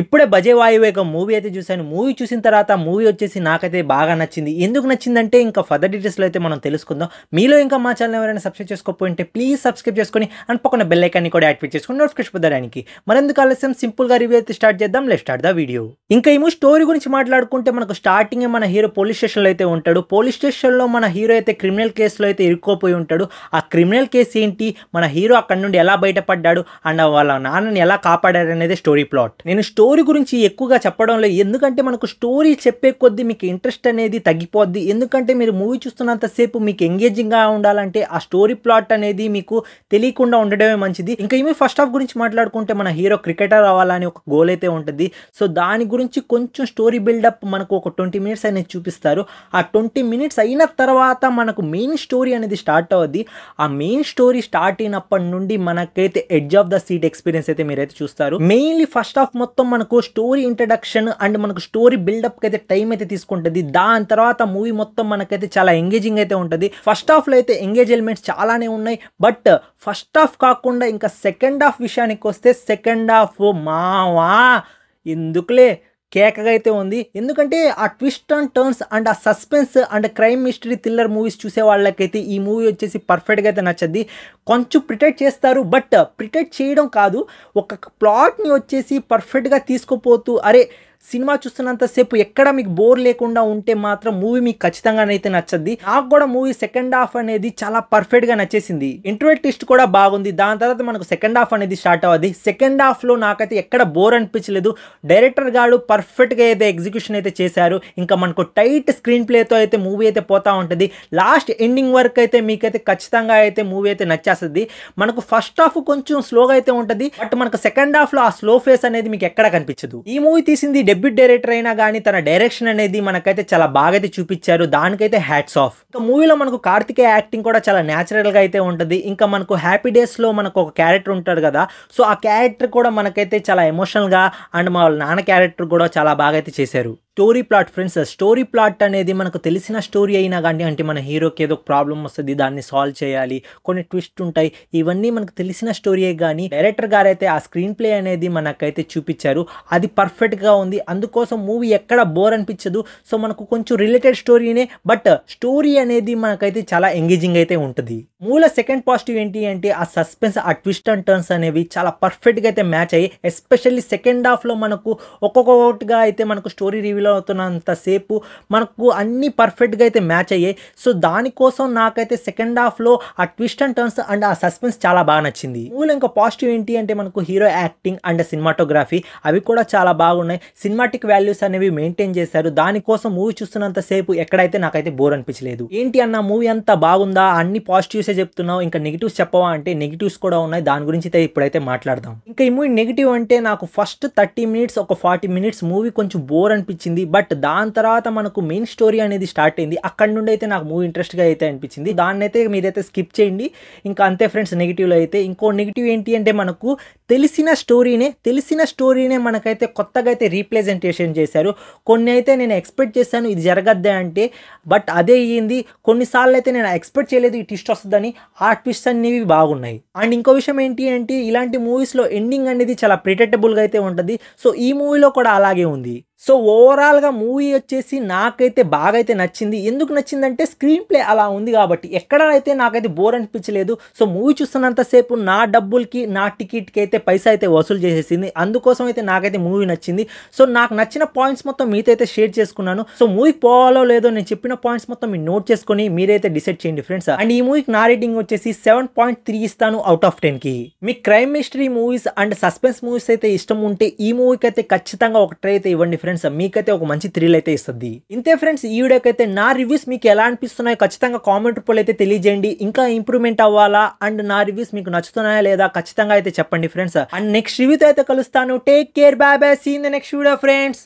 ఇప్పుడే బజే వాయువేగ మూవీ అయితే చూశాను మూవీ చూసిన తర్వాత మూవీ వచ్చేసి నాకైతే బాగా నచ్చింది ఎందుకు నచ్చిందంటే ఇంకా ఫర్దర్ డీటెయిల్స్లో అయితే మనం తెలుసుకుందాం మీలో ఇంకా మా ఛానల్ ఎవరైనా సబ్స్క్రైబ్ చేసుకోకపోయింటే ప్లీజ్ సబ్స్క్రైబ్ చేసుకొని అండ్ పక్కన బెల్ ఐకాన్ని కూడా యాక్టివేట్ చేసుకుని నోటిఫికేషన్ పొందడానికి మరెందుకు ఆలస్యం సింపుల్గా రివ్యూ అయితే స్టార్ట్ చేద్దాం లెట్ స్టార్ట్ ద వీడియో ఇంకా ఏమో స్టోరీ గురించి మాట్లాడుకుంటే మనకు స్టార్టింగ్ మన హీరో పోలీస్ స్టేషన్లో అయితే ఉంటాడు పోలీస్ స్టేషన్లో మన హీరో అయితే క్రిమినల్ కేసులో అయితే ఇరుక్కుపోయి ఉంటాడు ఆ క్రిమినల్ కేసు ఏంటి మన హీరో అక్కడ నుండి ఎలా బయటపడ్డాడు అండ్ వాళ్ళ నాన్నని ఎలా కాపాడారు అనేది స్టోరీ ప్లాట్ నేను స్టోరీ గురించి ఎక్కువగా చెప్పడం లేదు ఎందుకంటే మనకు స్టోరీ చెప్పే కొద్దీ మీకు ఇంట్రెస్ట్ అనేది తగ్గిపోద్ది ఎందుకంటే మీరు మూవీ చూస్తున్నంతసేపు మీకు ఎంగేజింగ్గా ఉండాలంటే ఆ స్టోరీ ప్లాట్ అనేది మీకు తెలియకుండా ఉండడమే మంచిది ఇంకా ఏమి ఫస్ట్ హాఫ్ గురించి మాట్లాడుకుంటే మన హీరో క్రికెటర్ అవ్వాలని ఒక గోల్ అయితే ఉంటుంది సో దాని గురించి కొంచెం స్టోరీ బిల్డప్ మనకు ఒక ట్వంటీ మినిట్స్ అనేది చూపిస్తారు ఆ ట్వంటీ మినిట్స్ అయిన తర్వాత మనకు మెయిన్ స్టోరీ అనేది స్టార్ట్ అవుద్ది ఆ మెయిన్ స్టోరీ స్టార్ట్ అయినప్పటి నుండి మనకైతే edge of the seat experience అయితే మీరైతే చూస్తారు మెయిన్లీ ఫస్ట్ హాఫ్ మొత్తం మనకు స్టోరీ ఇంట్రడక్షన్ అండ్ మనకు స్టోరీ బిల్డప్కి అయితే టైం అయితే తీసుకుంటుంది దాని తర్వాత మూవీ మొత్తం మనకైతే చాలా ఎంగేజింగ్ అయితే ఉంటుంది ఫస్ట్ హాఫ్లో అయితే ఎంగేజ్ ఎలిమెంట్స్ చాలానే ఉన్నాయి బట్ ఫస్ట్ హాఫ్ కాకుండా ఇంకా సెకండ్ హాఫ్ విషయానికి వస్తే సెకండ్ హాఫ్ మావా ఎందుకులే కేకగా అయితే ఉంది ఎందుకంటే ఆ ట్విస్ట్ అండ్ టర్న్స్ అండ్ ఆ suspense and crime mystery thriller movies చూసే వాళ్ళకైతే ఈ మూవీ వచ్చేసి పర్ఫెక్ట్గా అయితే నచ్చద్ది కొంచెం ప్రిటెక్ట్ చేస్తారు బట్ ప్రిటెక్ట్ చేయడం కాదు ఒక ప్లాట్ని వచ్చేసి పర్ఫెక్ట్గా తీసుకోపోతూ అరే సినిమా చూస్తున్నంతసేపు ఎక్కడ మీకు బోర్ లేకుండా ఉంటే మాత్రం మూవీ మీకు ఖచ్చితంగా అయితే నచ్చద్ది నాకు కూడా మూవీ సెకండ్ హాఫ్ అనేది చాలా పర్ఫెక్ట్గా నచ్చేసింది ఇంటర్వెట్ టెస్ట్ కూడా బాగుంది దాని తర్వాత మనకు సెకండ్ హాఫ్ అనేది స్టార్ట్ అవ్వదు సెకండ్ హాఫ్లో నాకైతే ఎక్కడ బోర్ అనిపించలేదు డైరెక్టర్ గారు పర్ఫెక్ట్గా అయితే ఎగ్జిక్యూషన్ అయితే చేశారు ఇంకా మనకు టైట్ స్క్రీన్ ప్లేతో అయితే మూవీ అయితే పోతూ ఉంటుంది లాస్ట్ ఎండింగ్ వరకు అయితే మీకైతే ఖచ్చితంగా అయితే మూవీ అయితే నచ్చేస్తుంది మనకు ఫస్ట్ హాఫ్ కొంచెం స్లోగా అయితే ఉంటుంది బట్ మనకు సెకండ్ హాఫ్లో ఆ స్లో ఫేస్ అనేది మీకు ఎక్కడ కనిపించదు ఈ మూవీ తీసింది డెబ్యూట్ డైరెక్టర్ అయినా కానీ తన డైరెక్షన్ అనేది మనకైతే చాలా బాగా అయితే చూపించారు దానికైతే హ్యాట్స్ ఆఫ్ ఇంకా మూవీలో మనకు కార్తికే యాక్టింగ్ కూడా చాలా గా అయితే ఉంటుంది ఇంకా మనకు హ్యాపీ డేస్లో మనకు ఒక క్యారెక్టర్ ఉంటాడు కదా సో ఆ క్యారెక్టర్ కూడా మనకైతే చాలా ఎమోషనల్గా అండ్ మా నాన్న క్యారెక్టర్ కూడా చాలా బాగా అయితే చేశారు story plot friends story plot అనేది మనకు తెలిసిన స్టోరీ అయినా కానీ అంటే మన హీరోకి ఏదో ప్రాబ్లం వస్తుంది దాన్ని సాల్వ్ చేయాలి కొన్ని ట్విస్ట్ ఉంటాయి ఇవన్నీ మనకు తెలిసిన స్టోరీయే కానీ డైరెక్టర్ గారైతే ఆ స్క్రీన్ ప్లే అనేది మనకైతే చూపించారు అది పర్ఫెక్ట్గా ఉంది అందుకోసం మూవీ ఎక్కడ బోర్ అనిపించదు సో మనకు కొంచెం రిలేటెడ్ స్టోరీనే బట్ స్టోరీ అనేది మనకైతే చాలా ఎంగేజింగ్ అయితే ఉంటుంది మూల సెకండ్ పాజిటివ్ ఏంటి అంటే ఆ సస్పెన్స్ ఆ ట్విస్ట్ అండ్ టర్న్స్ అనేవి చాలా పర్ఫెక్ట్గా అయితే మ్యాచ్ అయ్యి ఎస్పెషల్లీ సెకండ్ హాఫ్లో మనకు ఒక్కొక్కటిగా అయితే మనకు స్టోరీ రివీల్ వీలో అవుతున్నంతసేపు మనకు అన్నీ పర్ఫెక్ట్గా అయితే మ్యాచ్ అయ్యాయి సో దానికోసం నాకైతే సెకండ్ హాఫ్లో ఆ ట్విస్ట్ అండ్ టర్న్స్ అండ్ ఆ సస్పెన్స్ చాలా బాగా నచ్చింది మూవీలో ఇంకా పాజిటివ్ ఏంటి అంటే మనకు హీరో యాక్టింగ్ అండ్ సినిమాటోగ్రఫీ అవి కూడా చాలా బాగున్నాయి సినిమాటిక్ వాల్యూస్ అనేవి మెయింటైన్ చేశారు దానికోసం మూవీ చూస్తున్నంతసేపు ఎక్కడైతే నాకైతే బోర్ అనిపించలేదు ఏంటి అన్న మూవీ అంతా బాగుందా అన్ని పాజిటివ్సే చెప్తున్నావు ఇంకా నెగిటివ్స్ చెప్పవా అంటే నెగిటివ్స్ కూడా ఉన్నాయి దాని గురించి అయితే ఇప్పుడైతే మాట్లాడదాం ఇంకా ఈ మూవీ నెగిటివ్ అంటే నాకు ఫస్ట్ థర్టీ మినిట్స్ ఒక ఫార్టీ మినిట్స్ మూవీ కొంచెం బోర్ అనిపించింది అనిపించింది బట్ దాని తర్వాత మనకు మెయిన్ స్టోరీ అనేది స్టార్ట్ అయింది అక్కడ నుండి అయితే నాకు మూవీ ఇంట్రెస్ట్గా అయితే అనిపించింది దాన్ని అయితే మీరైతే స్కిప్ చేయండి ఇంకా అంతే ఫ్రెండ్స్ నెగిటివ్లో అయితే ఇంకో నెగిటివ్ ఏంటి అంటే మనకు తెలిసిన స్టోరీనే తెలిసిన స్టోరీనే మనకైతే కొత్తగా అయితే రీప్రజెంటేషన్ చేశారు కొన్ని అయితే నేను ఎక్స్పెక్ట్ చేశాను ఇది జరగద్దే అంటే బట్ అదే అయ్యింది కొన్నిసార్లు అయితే నేను ఎక్స్పెక్ట్ చేయలేదు ఈ ట్విస్ట్ వస్తుందని ఆ ట్విస్ట్ అనేవి బాగున్నాయి అండ్ ఇంకో విషయం ఏంటి అంటే ఇలాంటి మూవీస్లో ఎండింగ్ అనేది చాలా ప్రిటెక్టబుల్గా అయితే ఉంటుంది సో ఈ మూవీలో కూడా అలాగే ఉంది సో ఓవరాల్గా మూవీ వచ్చేసి నాకైతే బాగా అయితే నచ్చింది ఎందుకు నచ్చిందంటే స్క్రీన్ ప్లే అలా ఉంది కాబట్టి ఎక్కడైతే నాకైతే బోర్ అనిపించలేదు సో మూవీ చూస్తున్నంతసేపు నా డబ్బులకి నా టికెట్కి అయితే పైసా అయితే వసూలు చేసేసింది అందుకోసం అయితే నాకైతే మూవీ నచ్చింది సో నాకు నచ్చిన పాయింట్స్ మొత్తం మీతో అయితే షేర్ చేసుకున్నాను సో మూవీకి పోవాలో లేదో నేను చెప్పిన పాయింట్స్ మొత్తం మీరు నోట్ చేసుకుని మీరైతే డిసైడ్ చేయండి ఫ్రెండ్స్ అండ్ ఈ మూవీకి నా రేటింగ్ వచ్చేసి సెవెన్ పాయింట్ త్రీ ఇస్తాను అవుట్ ఆఫ్ టెన్ కి మీ crime mystery movies and suspense movies అయితే ఇష్టం ఉంటే ఈ మూవీకి అయితే ఖచ్చితంగా ఒక ట్రై అయితే ఇవ్వండి ఫ్రెండ్స్ మీకైతే ఒక మంచి థ్రిల్ అయితే ఇస్తుంది ఇంతే ఫ్రెండ్స్ ఈ వీడియోకి అయితే నా రివ్యూస్ మీకు ఎలా అనిపిస్తున్నాయో ఖచ్చితంగా కామెంట్ రూపంలో అయితే తెలియజేయండి ఇంకా ఇంప్రూవ్మెంట్ అవ్వాలా అండ్ నా రివ్యూస్ మీకు నచ్చుతున్నాయా లేదా ఖచ్చితంగా అయితే చెప్పండి friends friends and next review ಆಯ್ತಾ ಕಲಿಸ್ತಾನು take care bye bye see in the next video friends